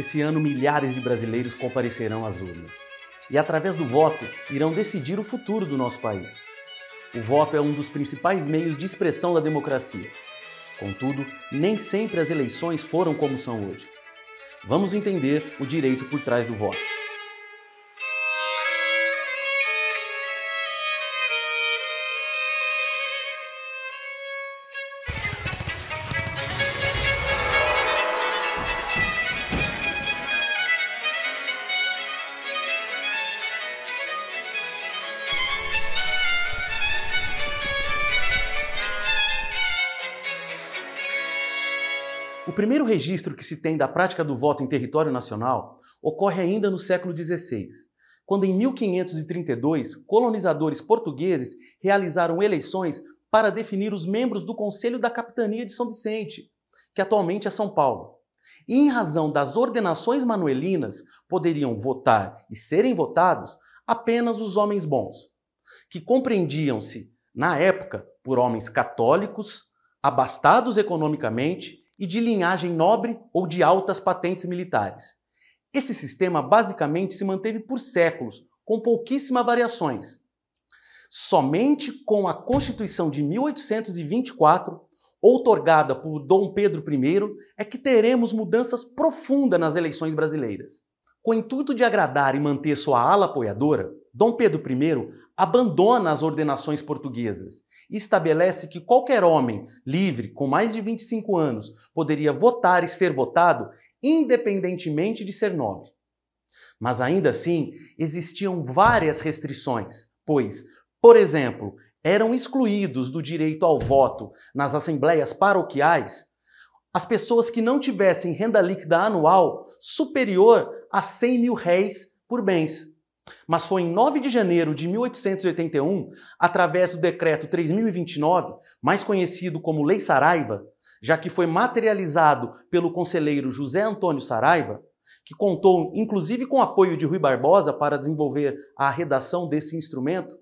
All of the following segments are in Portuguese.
Esse ano, milhares de brasileiros comparecerão às urnas e, através do voto, irão decidir o futuro do nosso país. O voto é um dos principais meios de expressão da democracia. Contudo, nem sempre as eleições foram como são hoje. Vamos entender o direito por trás do voto. O primeiro registro que se tem da prática do voto em território nacional ocorre ainda no século XVI, quando em 1532 colonizadores portugueses realizaram eleições para definir os membros do Conselho da Capitania de São Vicente, que atualmente é São Paulo. E em razão das ordenações manuelinas, poderiam votar e serem votados apenas os homens bons, que compreendiam-se, na época, por homens católicos, abastados economicamente e de linhagem nobre ou de altas patentes militares. Esse sistema basicamente se manteve por séculos, com pouquíssimas variações. Somente com a Constituição de 1824, outorgada por Dom Pedro I, é que teremos mudanças profundas nas eleições brasileiras. Com o intuito de agradar e manter sua ala apoiadora, Dom Pedro I abandona as ordenações portuguesas estabelece que qualquer homem livre com mais de 25 anos poderia votar e ser votado independentemente de ser nobre. Mas ainda assim, existiam várias restrições, pois, por exemplo, eram excluídos do direito ao voto nas assembleias paroquiais as pessoas que não tivessem renda líquida anual superior a 100 mil réis por bens. Mas foi em 9 de janeiro de 1881, através do decreto 3029, mais conhecido como Lei Saraiva, já que foi materializado pelo conselheiro José Antônio Saraiva, que contou inclusive com o apoio de Rui Barbosa para desenvolver a redação desse instrumento,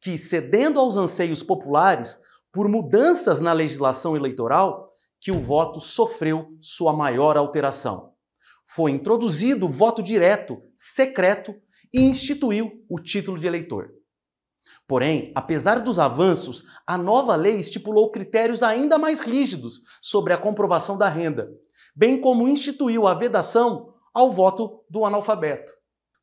que cedendo aos anseios populares por mudanças na legislação eleitoral, que o voto sofreu sua maior alteração. Foi introduzido o voto direto, secreto e instituiu o título de eleitor. Porém, apesar dos avanços, a nova lei estipulou critérios ainda mais rígidos sobre a comprovação da renda, bem como instituiu a vedação ao voto do analfabeto.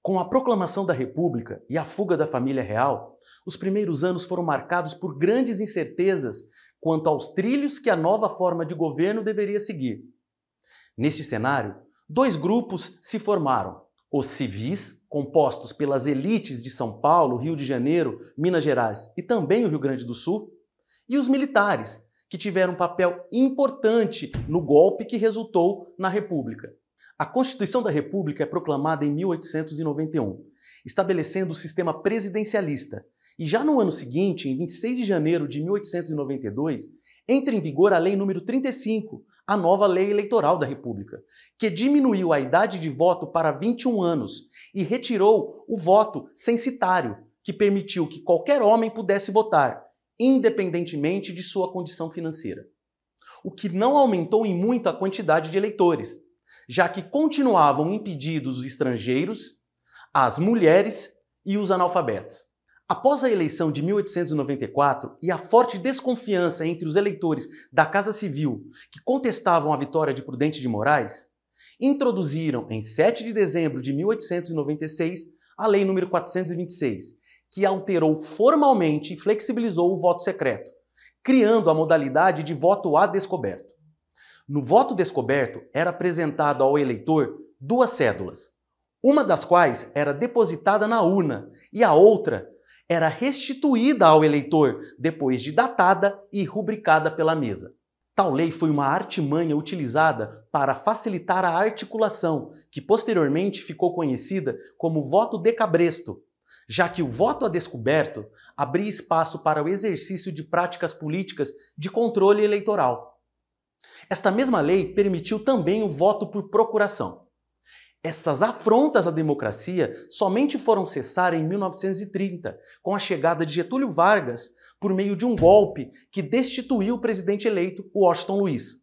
Com a proclamação da República e a fuga da família real, os primeiros anos foram marcados por grandes incertezas quanto aos trilhos que a nova forma de governo deveria seguir. Neste cenário, dois grupos se formaram os civis, compostos pelas elites de São Paulo, Rio de Janeiro, Minas Gerais e também o Rio Grande do Sul, e os militares, que tiveram um papel importante no golpe que resultou na República. A Constituição da República é proclamada em 1891, estabelecendo o sistema presidencialista. E já no ano seguinte, em 26 de janeiro de 1892, entra em vigor a Lei número 35, a nova lei eleitoral da República, que diminuiu a idade de voto para 21 anos e retirou o voto censitário, que permitiu que qualquer homem pudesse votar, independentemente de sua condição financeira. O que não aumentou em muito a quantidade de eleitores, já que continuavam impedidos os estrangeiros, as mulheres e os analfabetos. Após a eleição de 1894 e a forte desconfiança entre os eleitores da Casa Civil que contestavam a vitória de Prudente de Moraes, introduziram em 7 de dezembro de 1896 a Lei nº 426, que alterou formalmente e flexibilizou o voto secreto, criando a modalidade de voto a descoberto. No voto descoberto era apresentado ao eleitor duas cédulas, uma das quais era depositada na urna e a outra era restituída ao eleitor depois de datada e rubricada pela mesa. Tal lei foi uma artimanha utilizada para facilitar a articulação, que posteriormente ficou conhecida como voto de cabresto, já que o voto a descoberto abria espaço para o exercício de práticas políticas de controle eleitoral. Esta mesma lei permitiu também o voto por procuração. Essas afrontas à democracia somente foram cessar em 1930, com a chegada de Getúlio Vargas, por meio de um golpe que destituiu o presidente eleito, Washington Luiz,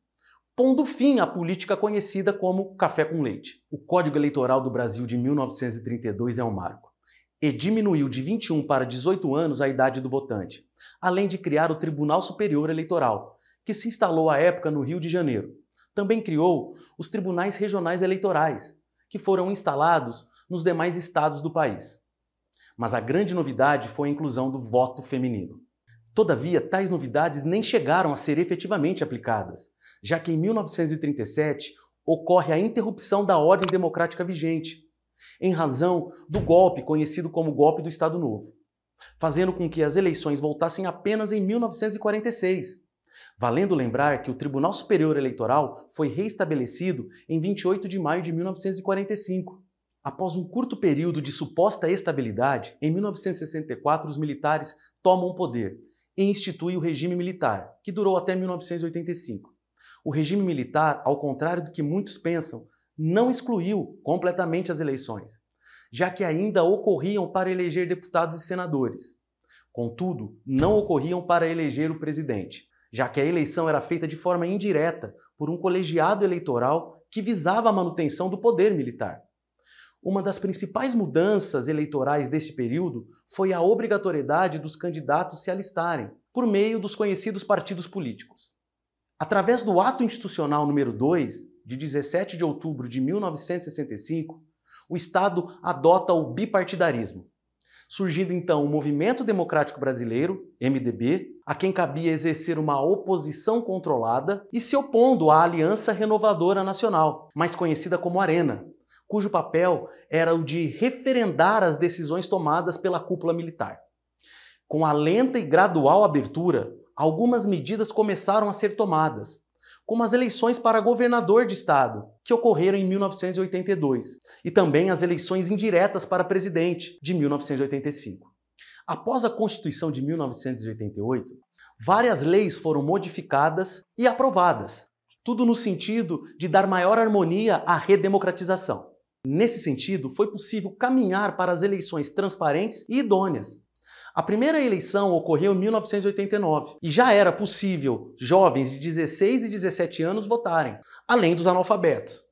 pondo fim à política conhecida como café com leite. O Código Eleitoral do Brasil de 1932 é um marco e diminuiu de 21 para 18 anos a idade do votante, além de criar o Tribunal Superior Eleitoral, que se instalou à época no Rio de Janeiro. Também criou os Tribunais Regionais Eleitorais, que foram instalados nos demais estados do país. Mas a grande novidade foi a inclusão do voto feminino. Todavia, tais novidades nem chegaram a ser efetivamente aplicadas, já que em 1937 ocorre a interrupção da ordem democrática vigente, em razão do golpe conhecido como golpe do Estado Novo, fazendo com que as eleições voltassem apenas em 1946. Valendo lembrar que o Tribunal Superior Eleitoral foi reestabelecido em 28 de maio de 1945. Após um curto período de suposta estabilidade, em 1964 os militares tomam o poder e instituem o regime militar, que durou até 1985. O regime militar, ao contrário do que muitos pensam, não excluiu completamente as eleições, já que ainda ocorriam para eleger deputados e senadores. Contudo, não ocorriam para eleger o presidente, já que a eleição era feita de forma indireta por um colegiado eleitoral que visava a manutenção do poder militar. Uma das principais mudanças eleitorais desse período foi a obrigatoriedade dos candidatos se alistarem, por meio dos conhecidos partidos políticos. Através do Ato Institucional número 2, de 17 de outubro de 1965, o Estado adota o bipartidarismo, surgindo então o Movimento Democrático Brasileiro, MDB, a quem cabia exercer uma oposição controlada e se opondo à Aliança Renovadora Nacional, mais conhecida como Arena, cujo papel era o de referendar as decisões tomadas pela cúpula militar. Com a lenta e gradual abertura, algumas medidas começaram a ser tomadas, como as eleições para governador de estado, que ocorreram em 1982, e também as eleições indiretas para presidente, de 1985. Após a Constituição de 1988, várias leis foram modificadas e aprovadas, tudo no sentido de dar maior harmonia à redemocratização. Nesse sentido, foi possível caminhar para as eleições transparentes e idôneas, a primeira eleição ocorreu em 1989 e já era possível jovens de 16 e 17 anos votarem, além dos analfabetos.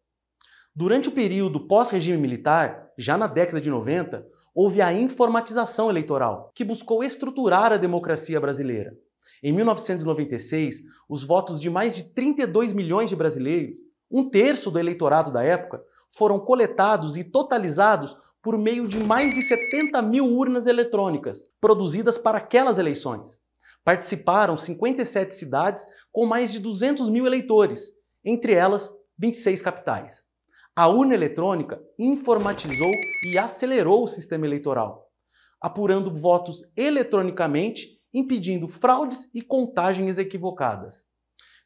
Durante o período pós-regime militar, já na década de 90, houve a informatização eleitoral, que buscou estruturar a democracia brasileira. Em 1996, os votos de mais de 32 milhões de brasileiros, um terço do eleitorado da época, foram coletados e totalizados por meio de mais de 70 mil urnas eletrônicas produzidas para aquelas eleições. Participaram 57 cidades com mais de 200 mil eleitores, entre elas 26 capitais. A urna eletrônica informatizou e acelerou o sistema eleitoral, apurando votos eletronicamente, impedindo fraudes e contagens equivocadas.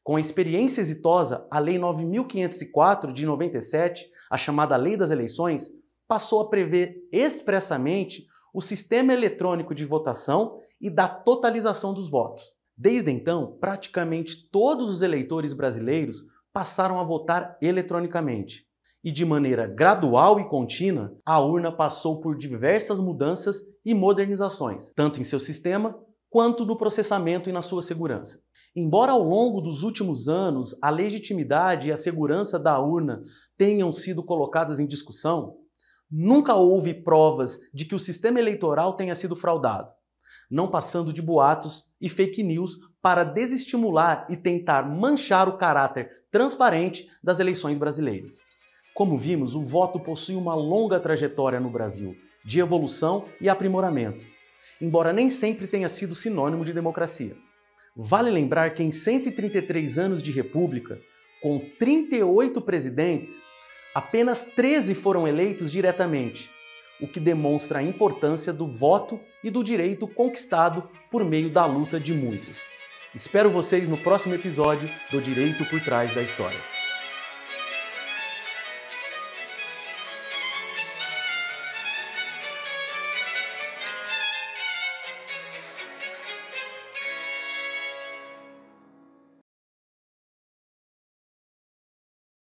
Com a experiência exitosa, a Lei 9504 de 97, a chamada Lei das Eleições, passou a prever expressamente o sistema eletrônico de votação e da totalização dos votos. Desde então, praticamente todos os eleitores brasileiros passaram a votar eletronicamente. E de maneira gradual e contínua, a urna passou por diversas mudanças e modernizações, tanto em seu sistema quanto no processamento e na sua segurança. Embora ao longo dos últimos anos a legitimidade e a segurança da urna tenham sido colocadas em discussão, Nunca houve provas de que o sistema eleitoral tenha sido fraudado, não passando de boatos e fake news para desestimular e tentar manchar o caráter transparente das eleições brasileiras. Como vimos, o voto possui uma longa trajetória no Brasil, de evolução e aprimoramento, embora nem sempre tenha sido sinônimo de democracia. Vale lembrar que em 133 anos de república, com 38 presidentes, apenas 13 foram eleitos diretamente, o que demonstra a importância do voto e do direito conquistado por meio da luta de muitos. Espero vocês no próximo episódio do Direito por Trás da História.